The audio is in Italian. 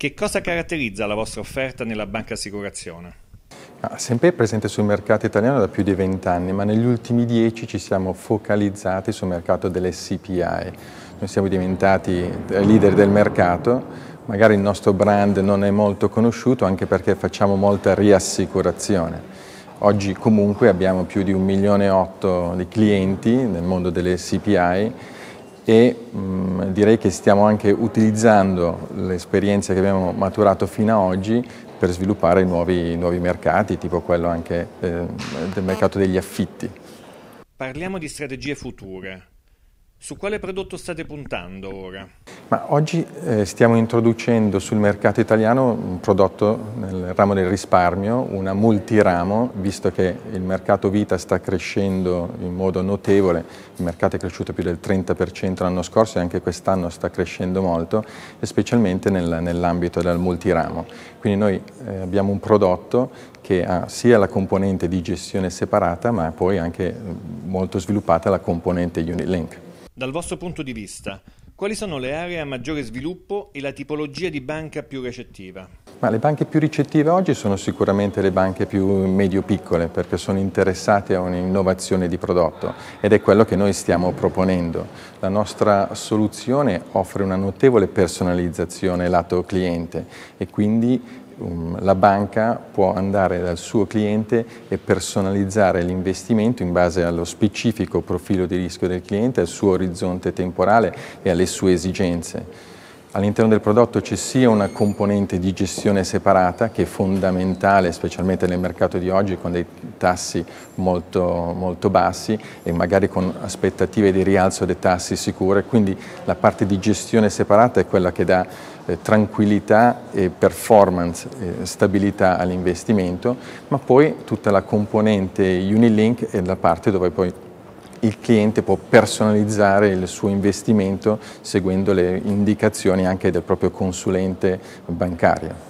Che cosa caratterizza la vostra offerta nella banca assicurazione? Sempre è presente sul mercato italiano da più di vent'anni, ma negli ultimi dieci ci siamo focalizzati sul mercato delle CPI. Noi siamo diventati leader del mercato, magari il nostro brand non è molto conosciuto anche perché facciamo molta riassicurazione. Oggi comunque abbiamo più di un milione e otto di clienti nel mondo delle CPI e mh, mm, direi che stiamo anche utilizzando l'esperienza che abbiamo maturato fino ad oggi per sviluppare nuovi, nuovi mercati, tipo quello anche eh, del mercato degli affitti. Parliamo di strategie future. Su quale prodotto state puntando ora? Ma oggi eh, stiamo introducendo sul mercato italiano un prodotto nel ramo del risparmio, una multiramo, visto che il mercato vita sta crescendo in modo notevole, il mercato è cresciuto più del 30% l'anno scorso e anche quest'anno sta crescendo molto, e specialmente nel, nell'ambito del multiramo. Quindi noi eh, abbiamo un prodotto che ha sia la componente di gestione separata, ma poi anche eh, molto sviluppata la componente Unit Link. Dal vostro punto di vista, quali sono le aree a maggiore sviluppo e la tipologia di banca più recettiva? Ma le banche più ricettive oggi sono sicuramente le banche più medio-piccole perché sono interessate a un'innovazione di prodotto ed è quello che noi stiamo proponendo. La nostra soluzione offre una notevole personalizzazione lato cliente e quindi Um, la banca può andare dal suo cliente e personalizzare l'investimento in base allo specifico profilo di rischio del cliente, al suo orizzonte temporale e alle sue esigenze all'interno del prodotto ci sia una componente di gestione separata che è fondamentale specialmente nel mercato di oggi con dei tassi molto, molto bassi e magari con aspettative di rialzo dei tassi sicure, quindi la parte di gestione separata è quella che dà eh, tranquillità e performance, eh, stabilità all'investimento, ma poi tutta la componente Unilink è la parte dove poi il cliente può personalizzare il suo investimento seguendo le indicazioni anche del proprio consulente bancario.